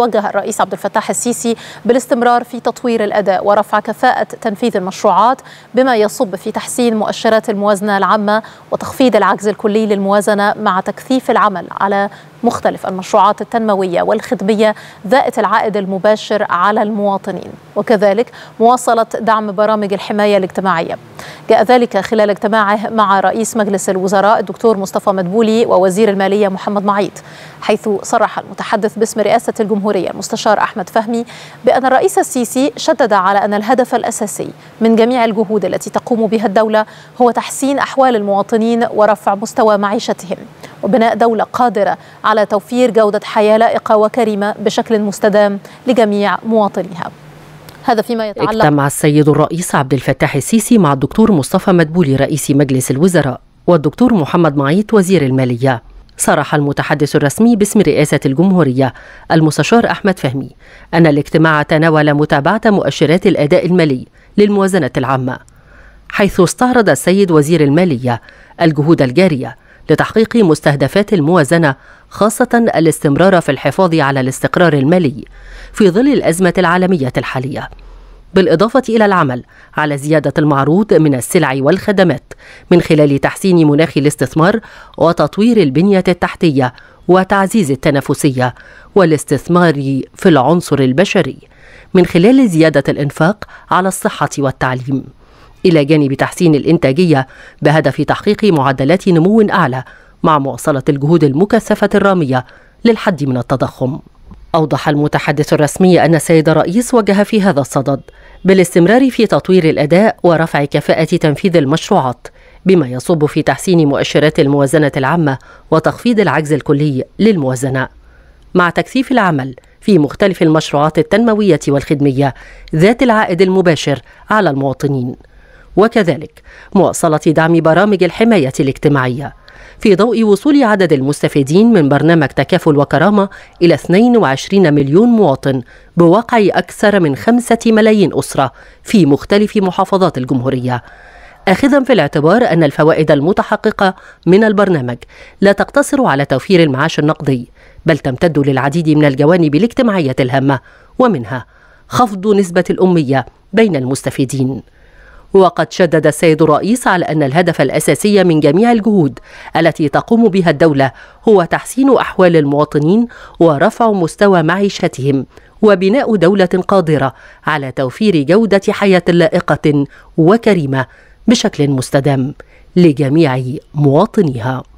وجه الرئيس عبد الفتاح السيسي بالاستمرار في تطوير الاداء ورفع كفاءه تنفيذ المشروعات بما يصب في تحسين مؤشرات الموازنه العامه وتخفيض العجز الكلي للموازنه مع تكثيف العمل على مختلف المشروعات التنموية والخدمية ذات العائد المباشر على المواطنين وكذلك مواصلة دعم برامج الحماية الاجتماعية جاء ذلك خلال اجتماعه مع رئيس مجلس الوزراء الدكتور مصطفى مدبولي ووزير المالية محمد معيط حيث صرح المتحدث باسم رئاسة الجمهورية المستشار أحمد فهمي بأن الرئيس السيسي شدد على أن الهدف الأساسي من جميع الجهود التي تقوم بها الدولة هو تحسين أحوال المواطنين ورفع مستوى معيشتهم وبناء دولة قادرة على توفير جودة حياة لائقة وكريمة بشكل مستدام لجميع مواطنيها هذا فيما يتعلق اجتمع السيد الرئيس عبد الفتاح السيسي مع الدكتور مصطفى مدبولي رئيس مجلس الوزراء والدكتور محمد معيط وزير المالية صرح المتحدث الرسمي باسم رئاسة الجمهورية المستشار أحمد فهمي أن الاجتماع تناول متابعة مؤشرات الأداء المالي للموازنة العامة حيث استعرض السيد وزير المالية الجهود الجارية لتحقيق مستهدفات الموازنة خاصة الاستمرار في الحفاظ على الاستقرار المالي في ظل الأزمة العالمية الحالية. بالإضافة إلى العمل على زيادة المعروض من السلع والخدمات من خلال تحسين مناخ الاستثمار وتطوير البنية التحتية وتعزيز التنافسية والاستثمار في العنصر البشري من خلال زيادة الإنفاق على الصحة والتعليم. إلى جانب تحسين الإنتاجية بهدف تحقيق معدلات نمو أعلى مع مواصلة الجهود المكثفة الرامية للحد من التضخم. أوضح المتحدث الرسمي أن السيد الرئيس وجه في هذا الصدد بالاستمرار في تطوير الأداء ورفع كفاءة تنفيذ المشروعات بما يصب في تحسين مؤشرات الموازنة العامة وتخفيض العجز الكلي للموازنة مع تكثيف العمل في مختلف المشروعات التنموية والخدمية ذات العائد المباشر على المواطنين وكذلك مواصلة دعم برامج الحماية الاجتماعية في ضوء وصول عدد المستفيدين من برنامج تكافل وكرامة إلى 22 مليون مواطن بواقع أكثر من 5 ملايين أسرة في مختلف محافظات الجمهورية آخذا في الاعتبار أن الفوائد المتحققة من البرنامج لا تقتصر على توفير المعاش النقدي بل تمتد للعديد من الجوانب الاجتماعية الهامة ومنها خفض نسبة الأمية بين المستفيدين وقد شدد السيد الرئيس على أن الهدف الأساسي من جميع الجهود التي تقوم بها الدولة هو تحسين أحوال المواطنين ورفع مستوى معيشتهم وبناء دولة قادرة على توفير جودة حياة لائقة وكريمة بشكل مستدام لجميع مواطنيها